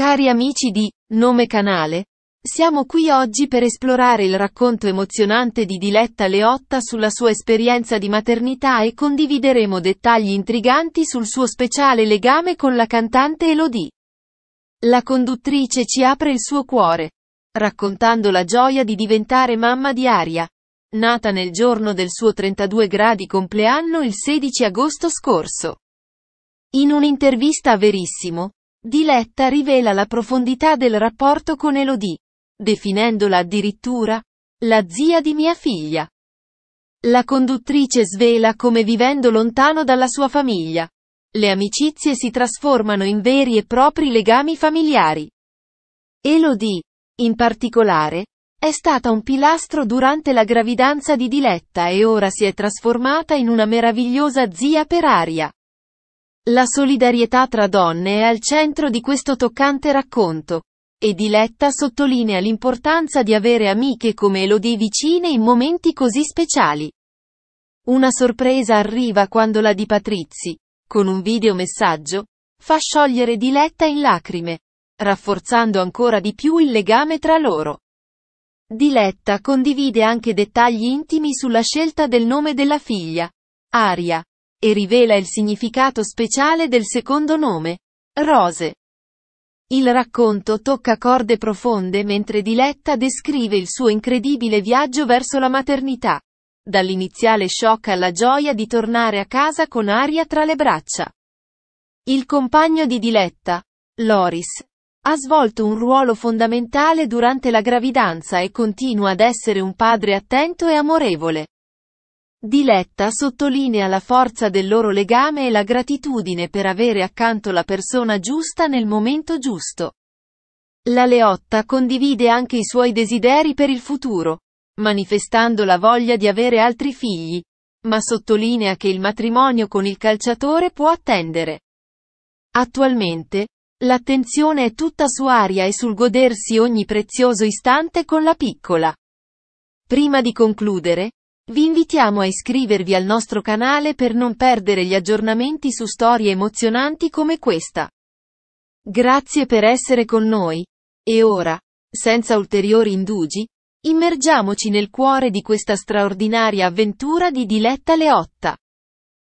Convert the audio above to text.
Cari amici di Nome Canale, siamo qui oggi per esplorare il racconto emozionante di Diletta Leotta sulla sua esperienza di maternità e condivideremo dettagli intriganti sul suo speciale legame con la cantante Elodie. La conduttrice ci apre il suo cuore, raccontando la gioia di diventare mamma di Aria, nata nel giorno del suo 32 gradi compleanno il 16 agosto scorso. In un'intervista a Verissimo, Diletta rivela la profondità del rapporto con Elodie, definendola addirittura la zia di mia figlia. La conduttrice svela come vivendo lontano dalla sua famiglia. Le amicizie si trasformano in veri e propri legami familiari. Elodie, in particolare, è stata un pilastro durante la gravidanza di Diletta e ora si è trasformata in una meravigliosa zia per aria. La solidarietà tra donne è al centro di questo toccante racconto. E Diletta sottolinea l'importanza di avere amiche come Elodie vicine in momenti così speciali. Una sorpresa arriva quando la di Patrizi, con un videomessaggio, fa sciogliere Diletta in lacrime, rafforzando ancora di più il legame tra loro. Diletta condivide anche dettagli intimi sulla scelta del nome della figlia, Aria, e rivela il significato speciale del secondo nome, Rose. Il racconto tocca corde profonde mentre Diletta descrive il suo incredibile viaggio verso la maternità, dall'iniziale shock alla gioia di tornare a casa con aria tra le braccia. Il compagno di Diletta, Loris, ha svolto un ruolo fondamentale durante la gravidanza e continua ad essere un padre attento e amorevole. Diletta sottolinea la forza del loro legame e la gratitudine per avere accanto la persona giusta nel momento giusto. La Leotta condivide anche i suoi desideri per il futuro, manifestando la voglia di avere altri figli, ma sottolinea che il matrimonio con il calciatore può attendere. Attualmente, l'attenzione è tutta su Aria e sul godersi ogni prezioso istante con la piccola. Prima di concludere, vi invitiamo a iscrivervi al nostro canale per non perdere gli aggiornamenti su storie emozionanti come questa. Grazie per essere con noi. E ora, senza ulteriori indugi, immergiamoci nel cuore di questa straordinaria avventura di Diletta Leotta.